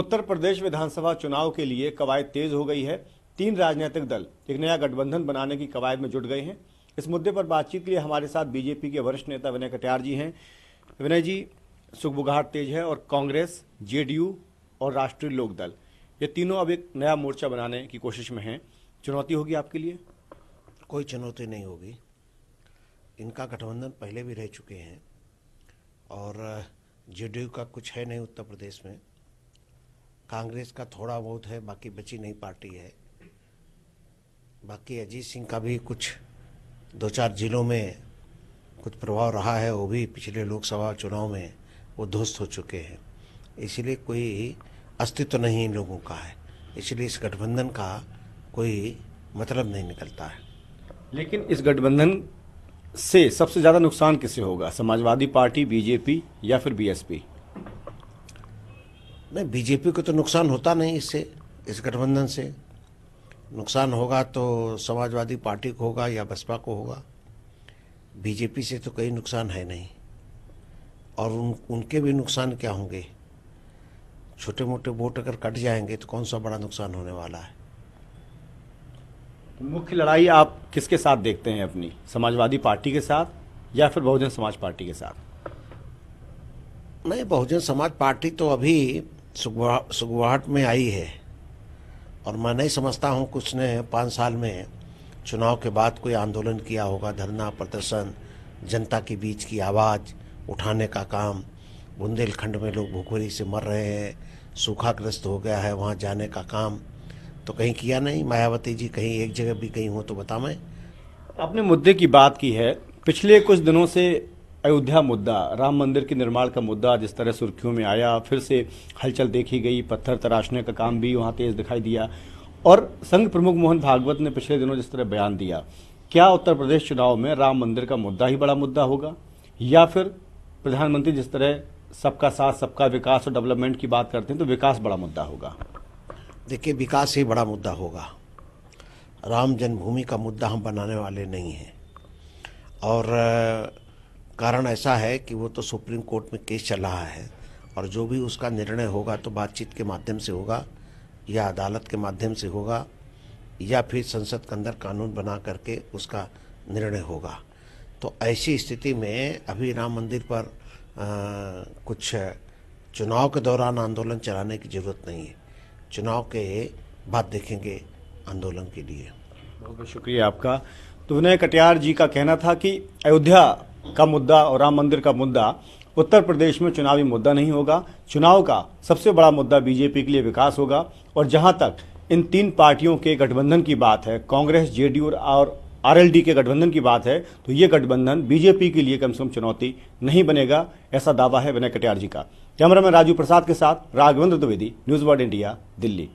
उत्तर प्रदेश विधानसभा चुनाव के लिए कवायद तेज हो गई है तीन राजनीतिक दल एक नया गठबंधन बनाने की कवायद में जुट गए हैं इस मुद्दे पर बातचीत के लिए हमारे साथ बीजेपी के वरिष्ठ नेता विनय कटियार जी हैं विनय जी सुखबुगाहट तेज है और कांग्रेस जेडीयू और राष्ट्रीय लोकदल ये तीनों अब एक नया मोर्चा बनाने की कोशिश में हैं चुनौती होगी आपके लिए कोई चुनौती नहीं होगी इनका गठबंधन पहले भी रह चुके हैं और जेडीयू का कुछ है नहीं उत्तर प्रदेश में कांग्रेस का थोड़ा बहुत है बाकी बची नहीं पार्टी है बाकी अजीत सिंह का भी कुछ दो चार जिलों में कुछ प्रभाव रहा है वो भी पिछले लोकसभा चुनाव में वो ध्वस्त हो चुके हैं इसलिए कोई अस्तित्व तो नहीं इन लोगों का है इसलिए इस गठबंधन का कोई मतलब नहीं निकलता है लेकिन इस गठबंधन से सबसे ज़्यादा नुकसान किसे होगा समाजवादी पार्टी बीजेपी या फिर बीएसपी नहीं बीजेपी को तो नुकसान होता नहीं इससे इस गठबंधन से नुकसान होगा तो समाजवादी पार्टी को होगा या बसपा को होगा बीजेपी से तो कई नुकसान है नहीं और उन उनके भी नुकसान क्या होंगे छोटे मोटे वोट अगर कट जाएंगे तो कौन सा बड़ा नुकसान होने वाला है मुख्य लड़ाई आप किसके साथ देखते हैं अपनी समाजवादी पार्टी के साथ या फिर बहुजन समाज पार्टी के साथ नहीं बहुजन समाज पार्टी तो अभी सुगवाहट में आई है और मैं नहीं समझता हूँ कुछ ने पाँच साल में चुनाव के बाद कोई आंदोलन किया होगा धरना प्रदर्शन जनता के बीच की आवाज़ उठाने का काम बुंदेलखंड में लोग भूखोरी से मर रहे हैं सूखाग्रस्त हो गया है वहाँ जाने का काम तो कहीं किया नहीं मायावती जी कहीं एक जगह भी कहीं हो तो बता मैं आपने मुद्दे की बात की है पिछले कुछ दिनों से अयोध्या मुद्दा राम मंदिर के निर्माण का मुद्दा जिस तरह सुर्खियों में आया फिर से हलचल देखी गई पत्थर तराशने का काम भी वहाँ तेज दिखाई दिया और संघ प्रमुख मोहन भागवत ने पिछले दिनों जिस तरह बयान दिया क्या उत्तर प्रदेश चुनाव में राम मंदिर का मुद्दा ही बड़ा मुद्दा होगा या फिर प्रधानमंत्री जिस तरह सबका साथ सबका विकास और डेवलपमेंट की बात करते हैं तो विकास बड़ा मुद्दा होगा देखिए विकास ही बड़ा मुद्दा होगा राम जन्मभूमि का मुद्दा हम बनाने वाले नहीं हैं और कारण ऐसा है कि वो तो सुप्रीम कोर्ट में केस चल रहा है और जो भी उसका निर्णय होगा तो बातचीत के माध्यम से होगा या अदालत के माध्यम से होगा या फिर संसद के अंदर कानून बना करके उसका निर्णय होगा तो ऐसी स्थिति में अभी राम मंदिर पर आ, कुछ चुनाव के दौरान आंदोलन चलाने की ज़रूरत नहीं है चुनाव के बाद देखेंगे आंदोलन के लिए बहुत बहुत शुक्रिया आपका तो विनय कटियार जी का कहना था कि अयोध्या का मुद्दा और राम मंदिर का मुद्दा उत्तर प्रदेश में चुनावी मुद्दा नहीं होगा चुनाव का सबसे बड़ा मुद्दा बीजेपी के लिए विकास होगा और जहां तक इन तीन पार्टियों के गठबंधन की बात है कांग्रेस जेडीयू और आरएलडी के गठबंधन की बात है तो ये गठबंधन बीजेपी के लिए कम से कम चुनौती नहीं बनेगा ऐसा दावा है विनय कटियार जी का कैमरा मैन राजू प्रसाद के साथ Raghavendra Dwivedi news world India Delhi